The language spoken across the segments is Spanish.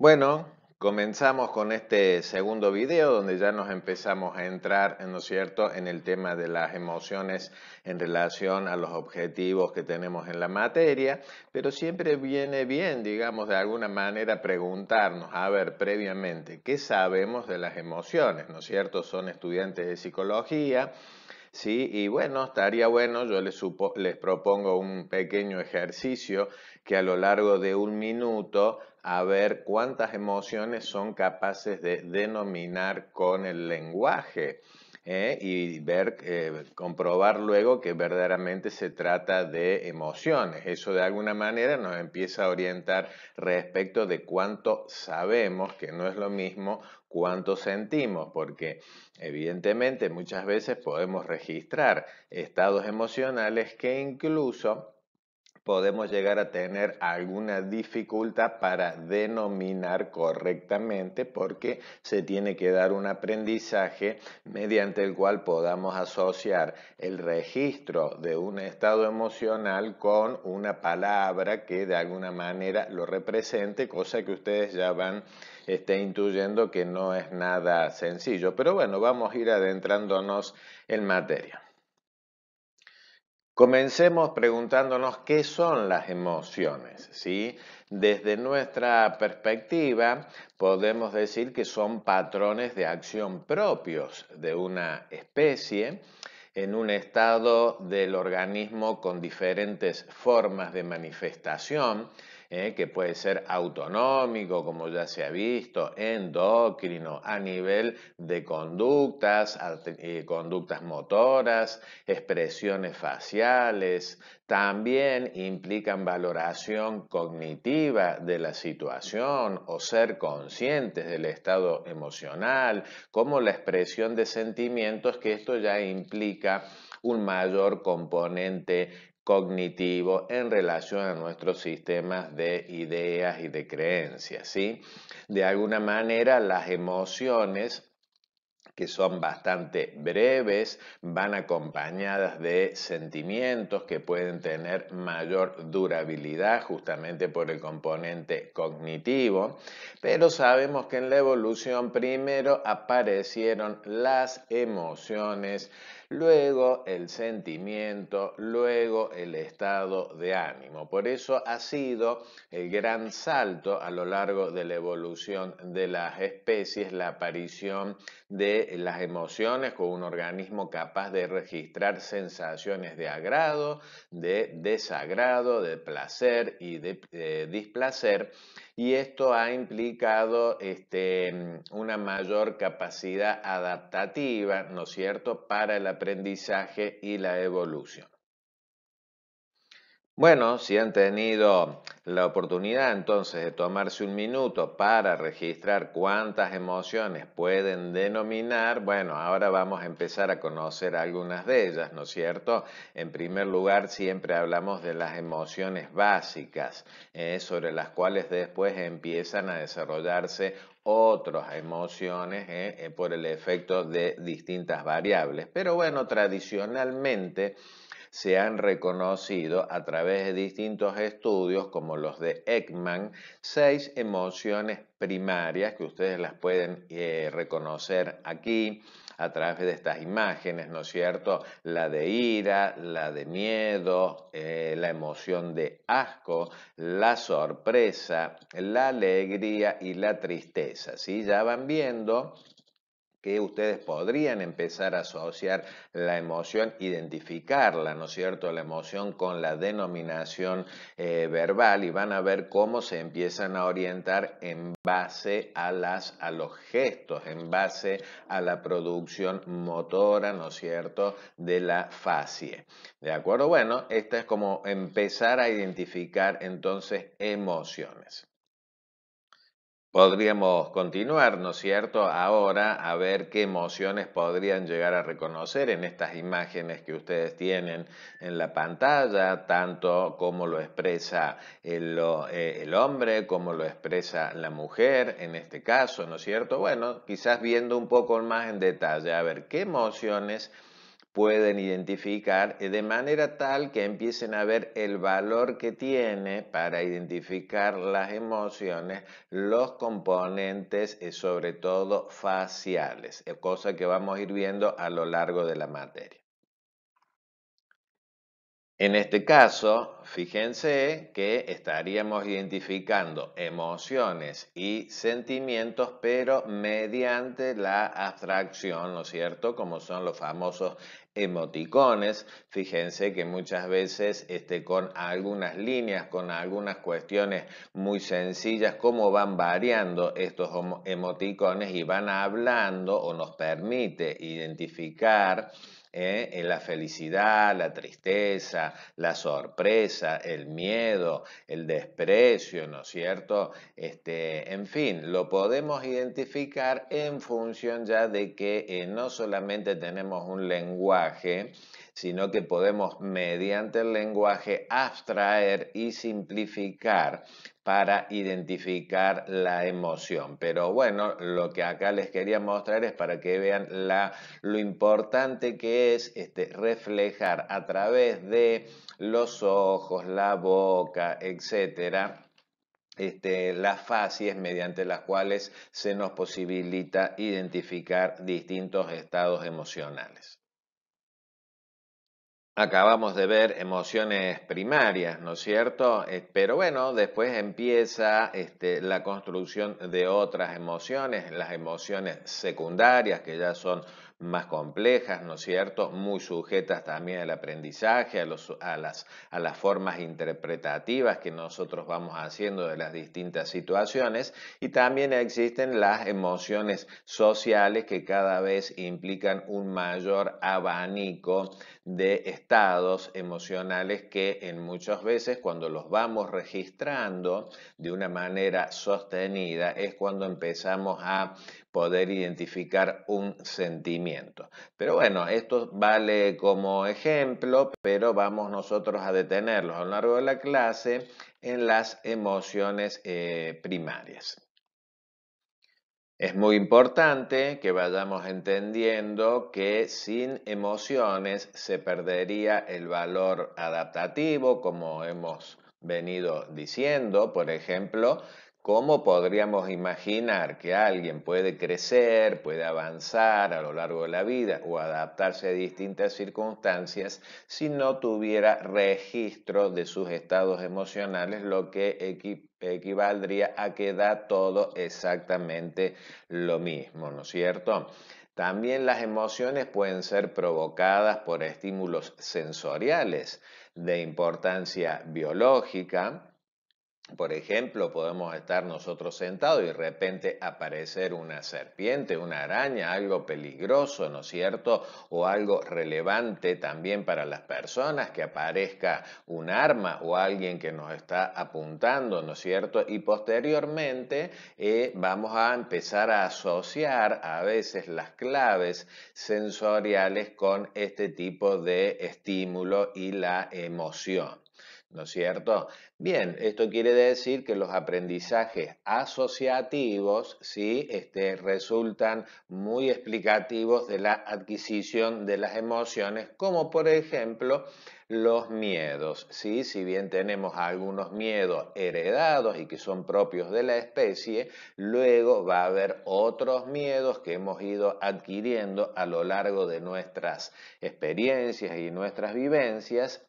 Bueno, comenzamos con este segundo video donde ya nos empezamos a entrar, ¿no es cierto?, en el tema de las emociones en relación a los objetivos que tenemos en la materia, pero siempre viene bien, digamos, de alguna manera preguntarnos, a ver, previamente, ¿qué sabemos de las emociones?, ¿no es cierto?, son estudiantes de psicología. Sí, y bueno, estaría bueno, yo les, les propongo un pequeño ejercicio que a lo largo de un minuto a ver cuántas emociones son capaces de denominar con el lenguaje. ¿eh? y ver, eh, comprobar luego que verdaderamente se trata de emociones. Eso de alguna manera nos empieza a orientar respecto de cuánto sabemos, que no es lo mismo cuánto sentimos, porque evidentemente muchas veces podemos registrar estados emocionales que incluso podemos llegar a tener alguna dificultad para denominar correctamente porque se tiene que dar un aprendizaje mediante el cual podamos asociar el registro de un estado emocional con una palabra que de alguna manera lo represente, cosa que ustedes ya van esté intuyendo que no es nada sencillo. Pero bueno, vamos a ir adentrándonos en materia. Comencemos preguntándonos qué son las emociones, ¿sí? Desde nuestra perspectiva, podemos decir que son patrones de acción propios de una especie en un estado del organismo con diferentes formas de manifestación eh, que puede ser autonómico, como ya se ha visto, endocrino, a nivel de conductas, eh, conductas motoras, expresiones faciales, también implican valoración cognitiva de la situación o ser conscientes del estado emocional, como la expresión de sentimientos, que esto ya implica un mayor componente cognitivo en relación a nuestros sistemas de ideas y de creencias. ¿sí? De alguna manera, las emociones que son bastante breves, van acompañadas de sentimientos que pueden tener mayor durabilidad justamente por el componente cognitivo, pero sabemos que en la evolución primero aparecieron las emociones luego el sentimiento, luego el estado de ánimo. Por eso ha sido el gran salto a lo largo de la evolución de las especies, la aparición de las emociones con un organismo capaz de registrar sensaciones de agrado, de desagrado, de placer y de eh, displacer y esto ha implicado este, mm, una mayor capacidad adaptativa, ¿no es cierto?, para el aprendizaje y la evolución. Bueno, si han tenido la oportunidad entonces de tomarse un minuto para registrar cuántas emociones pueden denominar, bueno, ahora vamos a empezar a conocer algunas de ellas, ¿no es cierto? En primer lugar, siempre hablamos de las emociones básicas, eh, sobre las cuales después empiezan a desarrollarse otras emociones eh, eh, por el efecto de distintas variables. Pero bueno, tradicionalmente se han reconocido a través de distintos estudios como los de Ekman seis emociones primarias que ustedes las pueden eh, reconocer aquí a través de estas imágenes, ¿no es cierto? La de ira, la de miedo, eh, la emoción de asco, la sorpresa, la alegría y la tristeza. ¿sí? Ya van viendo que ustedes podrían empezar a asociar la emoción, identificarla, ¿no es cierto?, la emoción con la denominación eh, verbal y van a ver cómo se empiezan a orientar en base a, a los gestos, en base a la producción motora, ¿no es cierto?, de la facie. ¿De acuerdo? Bueno, esta es como empezar a identificar entonces emociones. Podríamos continuar, ¿no es cierto?, ahora a ver qué emociones podrían llegar a reconocer en estas imágenes que ustedes tienen en la pantalla, tanto como lo expresa el, eh, hombre, como lo expresa la mujer en este caso, ¿no es cierto? Bueno, quizás viendo un poco más en detalle, a ver qué emociones pueden identificar eh, de manera tal que empiecen a ver el valor que tiene para identificar las emociones, los componentes, y eh, sobre todo faciales, eh, cosa que vamos a ir viendo a lo largo de la materia. En este caso, fíjense que estaríamos identificando emociones y sentimientos, pero mediante la abstracción, ¿no es cierto? Como son los famosos emoticones. Fíjense que muchas veces este, con algunas líneas, con algunas cuestiones muy sencillas, cómo van variando estos emoticones y van hablando o nos permite identificar ¿eh? la felicidad, la tristeza, la sorpresa, el miedo, el desprecio, ¿no es cierto? Este, en fin, lo podemos identificar en función ya de que eh, no solamente tenemos un lenguaje, sino que podemos mediante el lenguaje abstraer y simplificar para identificar la emoción. Pero bueno, lo que acá les quería mostrar es para que vean lo importante que es este, reflejar a través de los ojos, la boca, etcétera, este, las fases mediante las cuales se nos posibilita identificar distintos estados emocionales. Acabamos de ver emociones primarias, ¿no es cierto? Eh, pero bueno, después empieza este, la construcción de otras emociones, las emociones secundarias que ya son más complejas, ¿no es cierto? Muy sujetas también al aprendizaje, a, las, a las formas interpretativas que nosotros vamos haciendo de las distintas situaciones. Y también existen las emociones sociales que cada vez implican un mayor abanico de estados emocionales que en muchas veces cuando los vamos registrando de una manera sostenida es cuando empezamos a poder identificar un sentimiento. Pero bueno, esto vale como ejemplo, pero vamos nosotros a detenerlos a lo largo de la clase en las emociones eh, primarias. Es muy importante que vayamos entendiendo que sin emociones se perdería el valor adaptativo, como hemos venido diciendo, por ejemplo, ¿Cómo podríamos imaginar que alguien puede crecer, puede avanzar a lo largo de la vida o adaptarse a distintas circunstancias si no tuviera registro de sus estados emocionales, lo que equivaldría a que da todo exactamente lo mismo, ¿no es cierto? También las emociones pueden ser provocadas por estímulos sensoriales de importancia biológica, por ejemplo, podemos estar nosotros sentados y de repente aparecer una serpiente, una araña, algo peligroso, ¿no es cierto? O algo relevante también para las personas, que aparezca un arma o alguien que nos está apuntando, ¿no es cierto? Y posteriormente eh, vamos a empezar a asociar a veces las claves sensoriales con este tipo de estímulo y la emoción. ¿no es cierto? Bien, esto quiere decir que los aprendizajes asociativos ¿sí? este, resultan muy explicativos de la adquisición de las emociones, como por ejemplo los miedos. ¿sí? Si bien tenemos algunos miedos heredados y que son propios de la especie, luego va a haber otros miedos que hemos ido adquiriendo a lo largo de nuestras experiencias y nuestras vivencias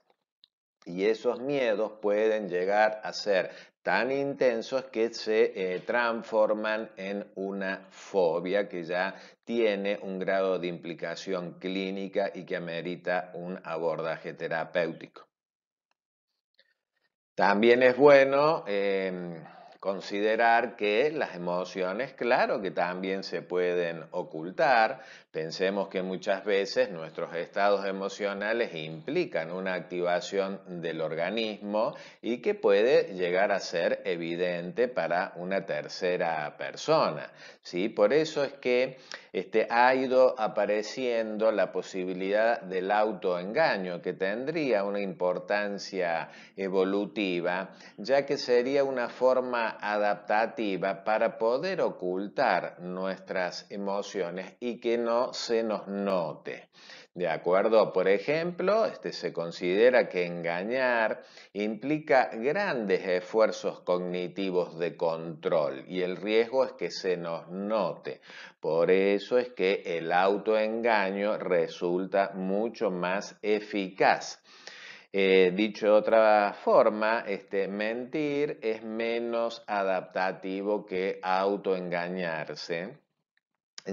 y esos miedos pueden llegar a ser tan intensos que se eh, transforman en una fobia que ya tiene un grado de implicación clínica y que amerita un abordaje terapéutico. También es bueno em, considerar que las emociones, claro que también se pueden ocultar, Pensemos que muchas veces nuestros estados emocionales implican una activación del organismo y que puede llegar a ser evidente para una tercera persona. ¿sí? Por eso es que este, ha ido apareciendo la posibilidad del autoengaño que tendría una importancia evolutiva, ya que sería una forma adaptativa para poder ocultar nuestras emociones y que no se nos note. ¿De acuerdo? Por ejemplo, este, se considera que engañar implica grandes esfuerzos cognitivos de control y el riesgo es que se nos note. Por eso es que el autoengaño resulta mucho más eficaz. Eh, dicho de otra forma, este, mentir es menos adaptativo que autoengañarse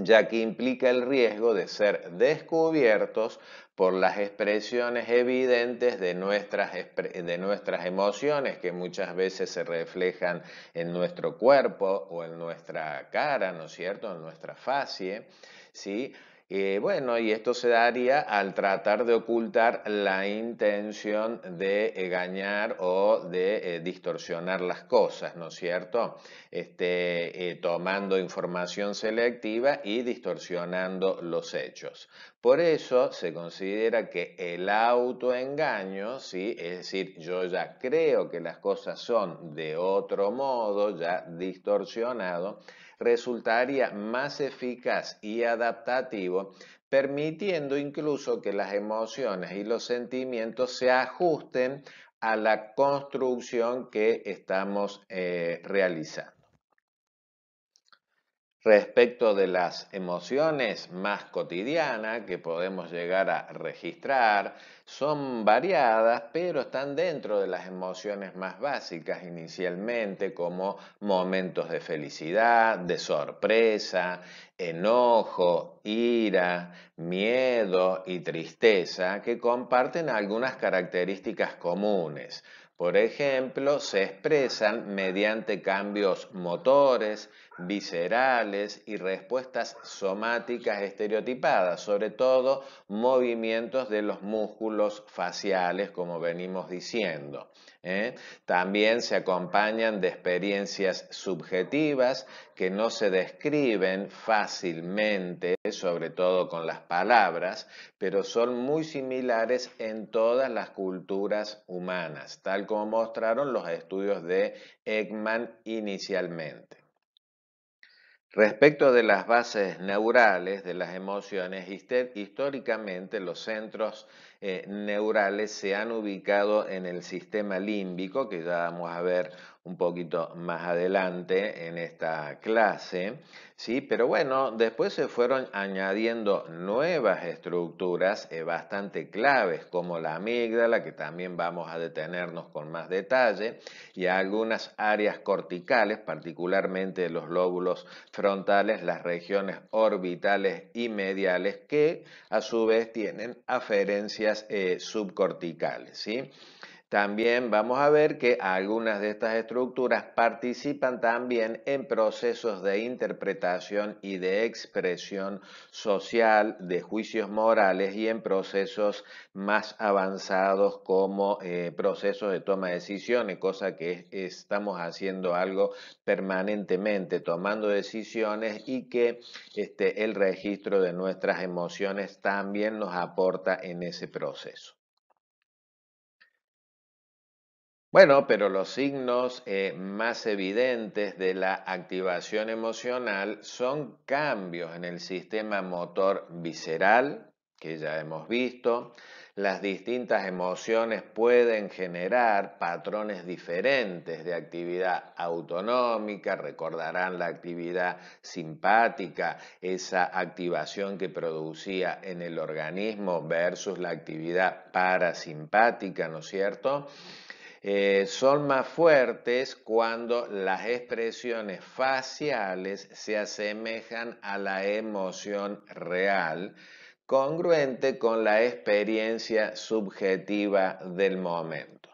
ya que implica el riesgo de ser descubiertos por las expresiones evidentes de nuestras, de nuestras emociones que muchas veces se reflejan en nuestro cuerpo o en nuestra cara, ¿no es cierto?, en nuestra facie, ¿sí? Eh, bueno, y esto se daría al tratar de ocultar la intención de eh, engañar o de eh, distorsionar las cosas, ¿no es cierto? Este, tomando información selectiva y distorsionando los hechos. Por eso se considera que el autoengaño, es decir, yo ya creo que las cosas son de otro modo, ya distorsionado, resultaría más eficaz y adaptativo, permitiendo incluso que las emociones y los sentimientos se ajusten a la construcción que estamos eh, realizando. Respecto de las emociones más cotidianas que podemos llegar a registrar, son variadas, pero están dentro de las emociones más básicas inicialmente, como momentos de felicidad, de sorpresa, enojo, ira, miedo y tristeza, que comparten algunas características comunes. Por ejemplo, se expresan mediante cambios motores, viscerales y respuestas somáticas estereotipadas, sobre todo movimientos de los músculos faciales, como venimos diciendo. ¿eh? También se acompañan de experiencias subjetivas que no se describen fácilmente, sobre todo con las palabras, pero son muy similares en todas las culturas humanas, tal como mostraron los estudios de Ekman inicialmente. Respecto de las bases neurales de las emociones, históricamente los centros eh, neurales se han ubicado en el sistema límbico, que ya vamos a ver un poquito más adelante en esta clase, ¿sí? Pero bueno, después se fueron añadiendo nuevas estructuras eh, bastante claves, como la amígdala, que también vamos a detenernos con más detalle, y algunas áreas corticales, particularmente los lóbulos frontales, las regiones orbitales y mediales, que a su vez tienen aferencias eh, subcorticales, ¿sí? También vamos a ver que algunas de estas estructuras participan también en procesos de interpretación y de expresión social, de juicios morales y en procesos más avanzados como eh, procesos de toma de decisiones, cosa que estamos haciendo algo permanentemente, tomando decisiones y que este, el registro de nuestras emociones también nos aporta en ese proceso. Bueno, pero los signos eh, más evidentes de la activación emocional son cambios en el sistema motor visceral, que ya hemos visto. Las distintas emociones pueden generar patrones diferentes de actividad autonómica, recordarán la actividad simpática, esa activación que producía en el organismo versus la actividad parasimpática, ¿no es cierto? Eh, son más fuertes cuando las expresiones faciales se asemejan a la emoción real, congruente con la experiencia subjetiva del momento.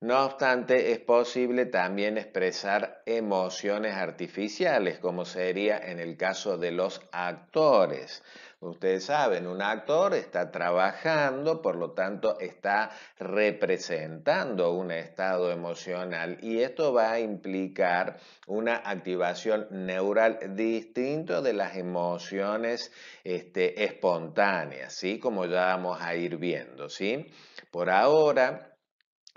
No obstante, es posible también expresar emociones artificiales, como sería en el caso de los actores. Ustedes saben, un actor está trabajando, por lo tanto está representando un estado emocional y esto va a implicar una activación neural distinto de las emociones este, espontáneas, ¿sí? Como ya vamos a ir viendo, ¿sí? Por ahora...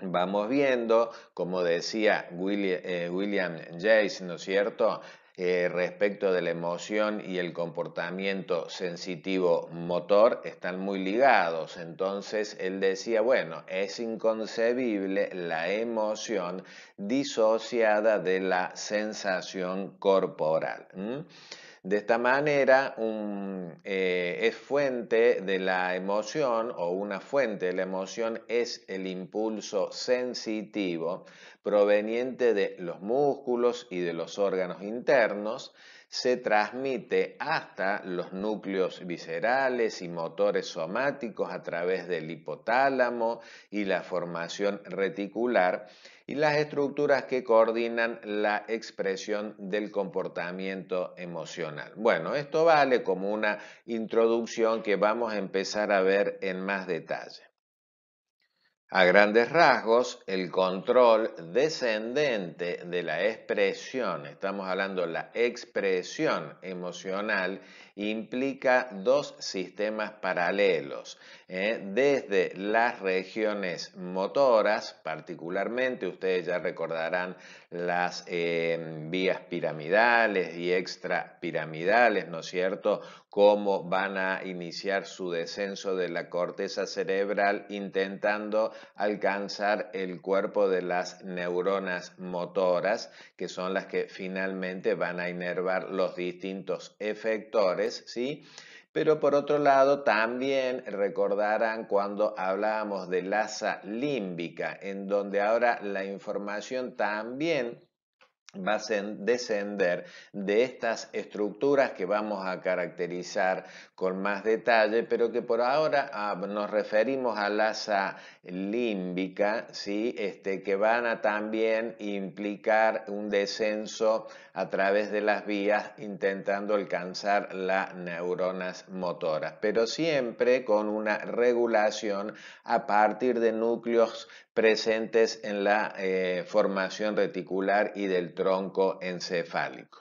Vamos viendo, como decía William, eh, William Jace, ¿no es cierto? Eh, respecto de la emoción y el comportamiento sensitivo motor están muy ligados. Entonces él decía, bueno, es inconcebible la emoción disociada de la sensación corporal. De esta manera eh, es fuente de la emoción o una fuente de la emoción es el impulso sensitivo proveniente de los músculos y de los órganos internos se transmite hasta los núcleos viscerales y motores somáticos a través del hipotálamo y la formación reticular y las estructuras que coordinan la expresión del comportamiento emocional. Bueno, esto vale como una introducción que vamos a empezar a ver en más detalle. A grandes rasgos, el control descendente de la expresión, estamos hablando de la expresión emocional, implica dos sistemas paralelos. ¿eh? Desde las regiones motoras, particularmente, ustedes ya recordarán las eh, vías piramidales y extrapiramidales, ¿no es cierto? Cómo van a iniciar su descenso de la corteza cerebral intentando alcanzar el cuerpo de las neuronas motoras, que son las que finalmente van a inervar los distintos efectores ¿sí? Pero por otro lado, también recordarán cuando hablábamos de laza límbica, en donde ahora la información también va a descender de estas estructuras que vamos a caracterizar con más detalle, pero que por ahora ah, nos referimos la asa límbica, ¿sí? este, que van a también implicar un descenso a través de las vías intentando alcanzar las neuronas motoras, pero siempre con una regulación a partir de núcleos presentes en la eh, formación reticular y del tronco encefálico.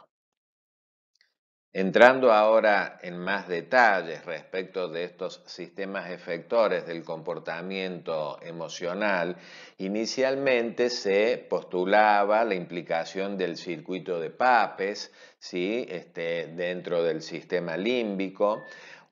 Entrando ahora en más detalles respecto de estos sistemas efectores del comportamiento emocional, inicialmente se postulaba la implicación del circuito de Papes ¿sí? Este, dentro del sistema límbico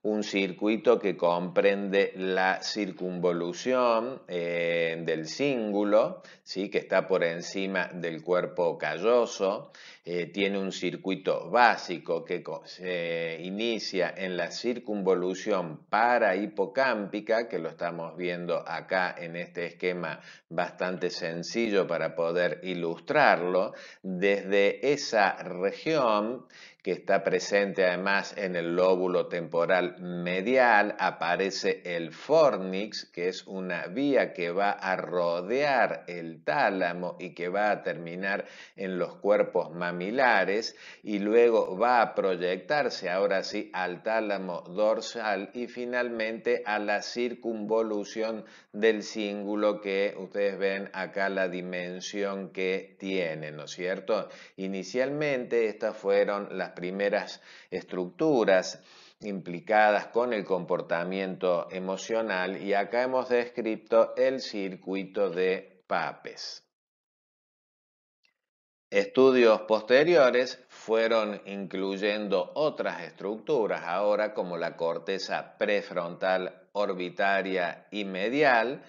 un circuito que comprende la circunvolución eh, del cíngulo, ¿sí? que está por encima del cuerpo calloso, eh, tiene un circuito básico que se inicia en la circunvolución parahipocámpica, que lo estamos viendo acá en este esquema bastante sencillo para poder ilustrarlo, desde esa región que está presente además en el lóbulo temporal medial, aparece el fornix, que es una vía que va a rodear el tálamo y que va a terminar en los cuerpos mamilares y luego va a proyectarse ahora sí al tálamo dorsal y finalmente a la circunvolución del cíngulo que ustedes ven acá la dimensión que tiene, ¿no es cierto? Inicialmente estas fueron las primeras estructuras implicadas con el comportamiento emocional y acá hemos descrito el circuito de PAPES. Estudios posteriores fueron incluyendo otras estructuras ahora como la corteza prefrontal orbitaria y medial,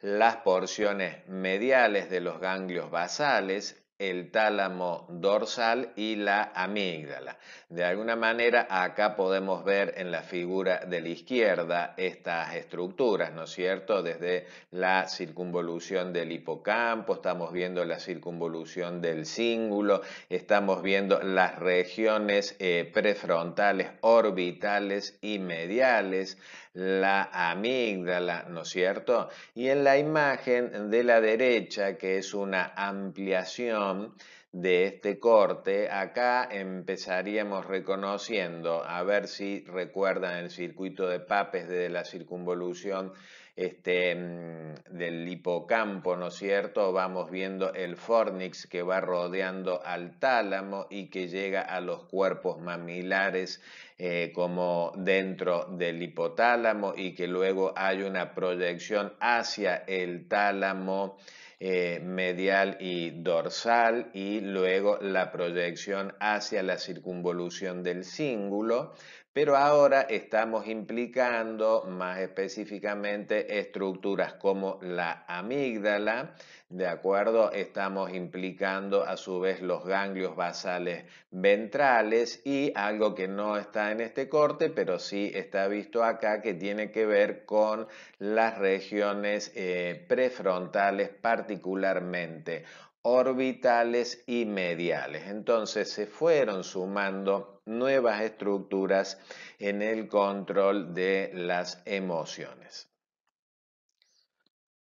las porciones mediales de los ganglios basales, el tálamo dorsal y la amígdala. De alguna manera, acá podemos ver en la figura de la izquierda estas estructuras, ¿no es cierto? Desde la circunvolución del hipocampo, estamos viendo la circunvolución del cíngulo, estamos viendo las regiones eh, prefrontales, orbitales y mediales, la amígdala, ¿no es cierto? Y en la imagen de la derecha, que es una ampliación de este corte, acá empezaríamos reconociendo, a ver si recuerdan el circuito de papes de la circunvolución este, mm, del hipocampo, ¿no es cierto? Vamos viendo el fornix que va rodeando al tálamo y que llega a los cuerpos mamilares eh, como dentro del hipotálamo y que luego hay una proyección hacia el tálamo. Eh, medial y dorsal y luego la proyección hacia la circunvolución del cíngulo pero ahora estamos implicando más específicamente estructuras como la amígdala, ¿de acuerdo? Estamos implicando a su vez los ganglios basales ventrales y algo que no está en este corte, pero sí está visto acá, que tiene que ver con las regiones eh, prefrontales particularmente orbitales y mediales. Entonces se fueron sumando nuevas estructuras en el control de las emociones.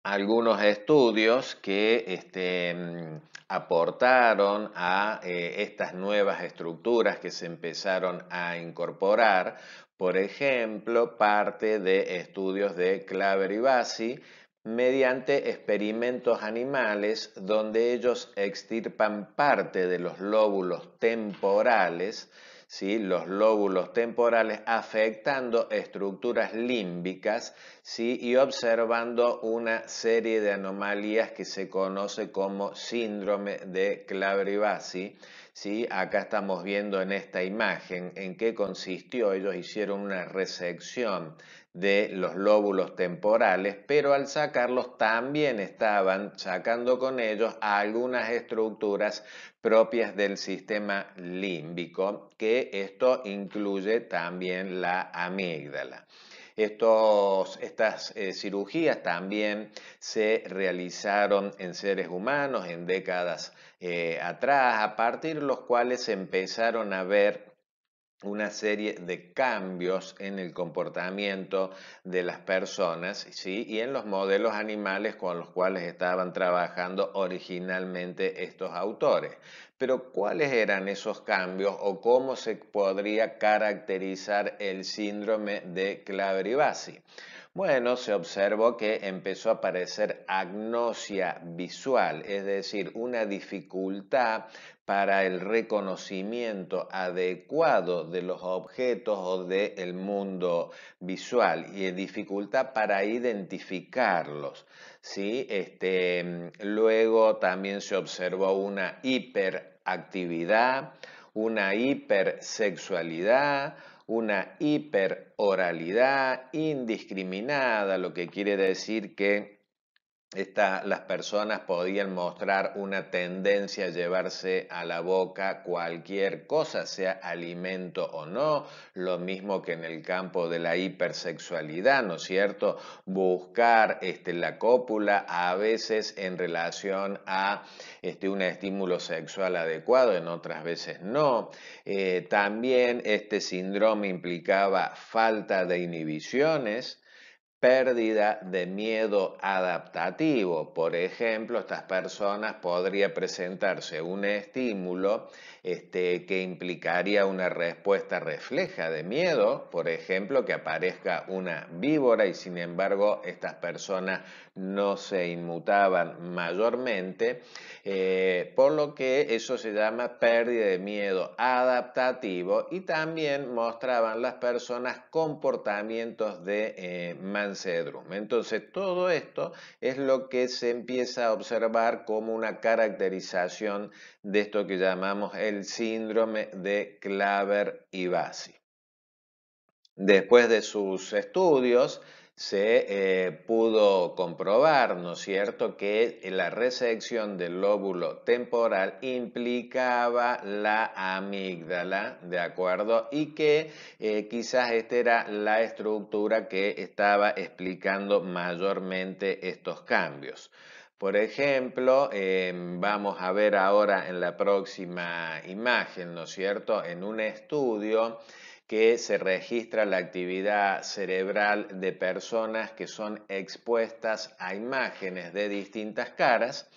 Algunos estudios que este, mm, aportaron a eh, estas nuevas estructuras que se empezaron a incorporar, por ejemplo, parte de estudios de Claver y Bassi, mediante experimentos animales donde ellos extirpan parte de los lóbulos temporales, ¿sí? los lóbulos temporales afectando estructuras límbicas ¿sí? y observando una serie de anomalías que se conoce como síndrome de clavribasi, ¿sí? Acá estamos viendo en esta imagen en qué consistió, ellos hicieron una resección de los lóbulos temporales, pero al sacarlos también estaban sacando con ellos algunas estructuras propias del sistema límbico, que esto incluye también la amígdala. estas eh, cirugías también se realizaron en seres humanos en décadas eh, atrás, a partir de los cuales empezaron a ver una serie de cambios en el comportamiento de las personas ¿sí? y en los modelos animales con los cuales estaban trabajando originalmente estos autores. Pero ¿cuáles eran esos cambios o cómo se podría caracterizar el síndrome de Claveribasi? Bueno, se observó que empezó a aparecer agnosia visual, es decir, una dificultad para el reconocimiento adecuado de los objetos o del mundo visual y dificultad para identificarlos. Este, luego también se observó una hiperactividad, una hipersexualidad, una hiperoralidad indiscriminada, lo que quiere decir que las personas podían mostrar una tendencia a llevarse a la boca cualquier cosa, sea alimento o no, lo mismo que en el campo de la hipersexualidad, ¿no es cierto? Buscar este, la cópula a veces en relación a este, un estímulo sexual adecuado, en otras veces no. Eh, también este síndrome implicaba falta de inhibiciones, pérdida de miedo adaptativo. Por ejemplo, estas personas podría presentarse un estímulo este, que implicaría una respuesta refleja de miedo, por ejemplo, que aparezca una víbora y sin embargo estas personas no se inmutaban mayormente, eh, por lo que eso se llama pérdida de miedo adaptativo y también mostraban las personas comportamientos de eh, mansedrum. Entonces todo esto es lo que se empieza a observar como una caracterización de esto que llamamos el el síndrome de Claver y Basi. Después de sus estudios se eh, pudo comprobar, ¿no es cierto?, que la resección del lóbulo temporal implicaba la amígdala, ¿de acuerdo? Y que eh, quizás esta era la estructura que estaba explicando mayormente estos cambios. Por ejemplo, em, vamos a ver ahora en la próxima imagen, ¿no es cierto?, en un estudio que se registra la actividad cerebral de personas que son expuestas a imágenes de distintas caras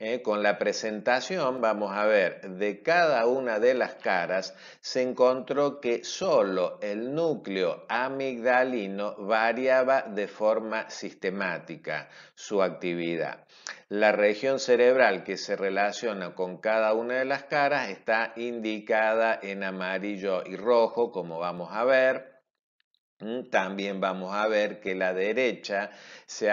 ¿eh? con la presentación, vamos a ver, de cada una de las caras, se encontró que solo el núcleo amigdalino variaba de forma sistemática su actividad. La región cerebral que se relaciona con cada una de las caras está indicada en amarillo y rojo, como vamos a ver. Mm, también vamos a ver que la derecha se,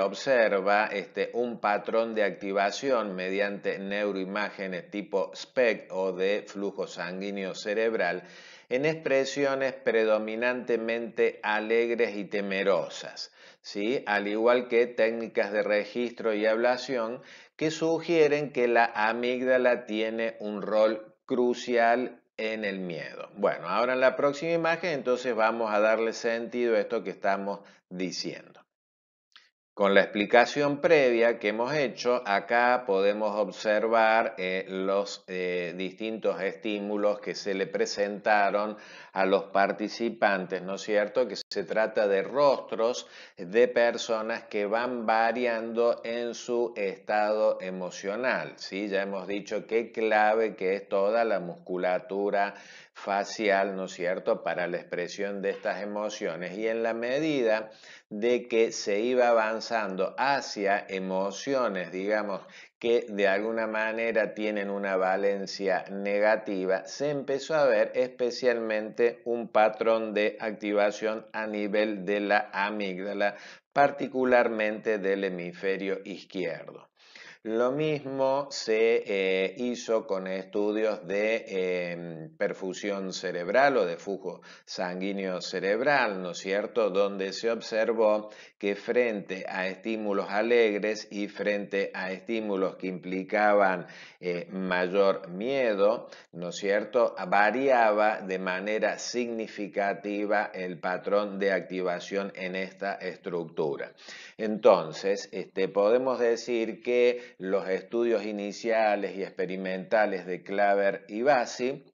observa este, un patrón de activación mediante neuroimágenes tipo SPECT o de flujo sanguíneo cerebral en expresiones predominantemente alegres y temerosas, ¿sí? al igual que técnicas de registro y ablación que sugieren que la amígdala tiene un rol crucial en el miedo. Bueno, ahora en la próxima imagen entonces vamos a darle sentido a esto que estamos diciendo. Con la explicación previa que hemos hecho, acá podemos observar eh, los eh, distintos estímulos que se le presentaron a los participantes, ¿no es cierto? Que se trata de rostros de personas que van variando en su estado emocional, ¿sí? Ya hemos dicho qué clave que es toda la musculatura facial, ¿no es cierto?, para la expresión de estas emociones y en la medida de que se iba avanzando hacia emociones, digamos, que de alguna manera tienen una valencia negativa, se empezó a ver especialmente un patrón de activación a nivel de la amígdala, particularmente del hemisferio izquierdo. Lo mismo se eh, hizo con estudios de em, perfusión cerebral o de flujo sanguíneo cerebral, ¿no es cierto?, donde se observó que frente a estímulos alegres y frente a estímulos que implicaban eh, mayor miedo, ¿no es cierto?, variaba de manera significativa el patrón de activación en esta estructura. Entonces, este, podemos decir que los estudios iniciales y experimentales de Claver y Bassi,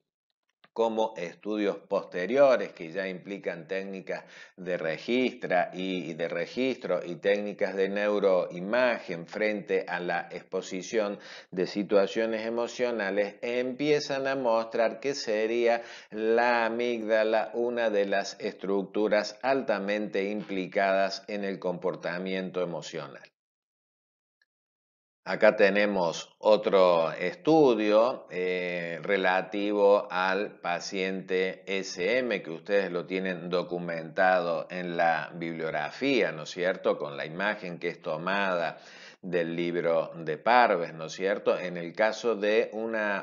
como estudios posteriores que ya implican técnicas de y de registro y técnicas de neuroimagen frente a la exposición de situaciones emocionales empiezan a mostrar que sería la amígdala una de las estructuras altamente implicadas en el comportamiento emocional. Acá tenemos otro estudio eh, relativo al paciente SM que ustedes lo tienen documentado en la bibliografía, ¿no es cierto? Con la imagen que es tomada del libro de Parves, ¿no es cierto? En el caso de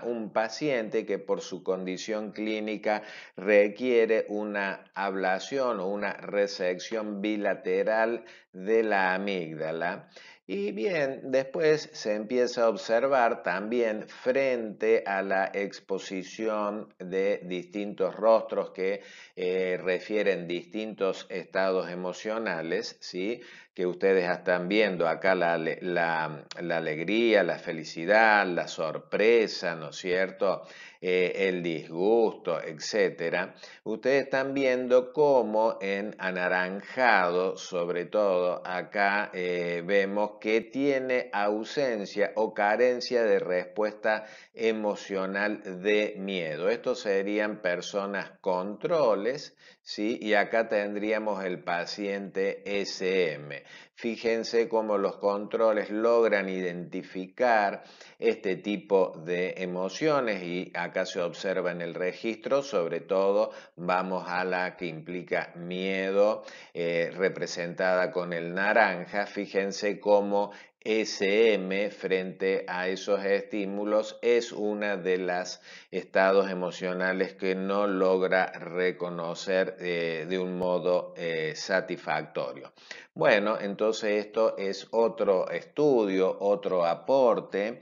un paciente que por su condición clínica requiere una ablación o una resección bilateral de la amígdala. Y bien, después se empieza a observar también frente a la exposición de distintos rostros que eh, refieren distintos estados emocionales, ¿sí? que ustedes están viendo acá la alegría, la felicidad, la sorpresa, ¿no es cierto? Eh, el disgusto, etcétera, ustedes están viendo cómo en anaranjado, sobre todo acá, eh, vemos que tiene ausencia o carencia de respuesta emocional de miedo. Estos serían personas controles, ¿sí? Y acá tendríamos el paciente SM. Fíjense cómo los controles logran identificar este tipo de emociones y acá se observa en el registro, sobre todo vamos a la que implica miedo, eh, representada con el naranja. Fíjense cómo SM e frente a esos estímulos es una de las estados emocionales que no logra reconocer eh, de un modo eh, satisfactorio. Bueno, entonces esto es otro estudio, otro aporte.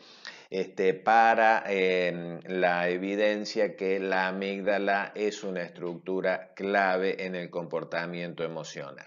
Este, para em, la evidencia que la amígdala es una estructura clave en el comportamiento emocional.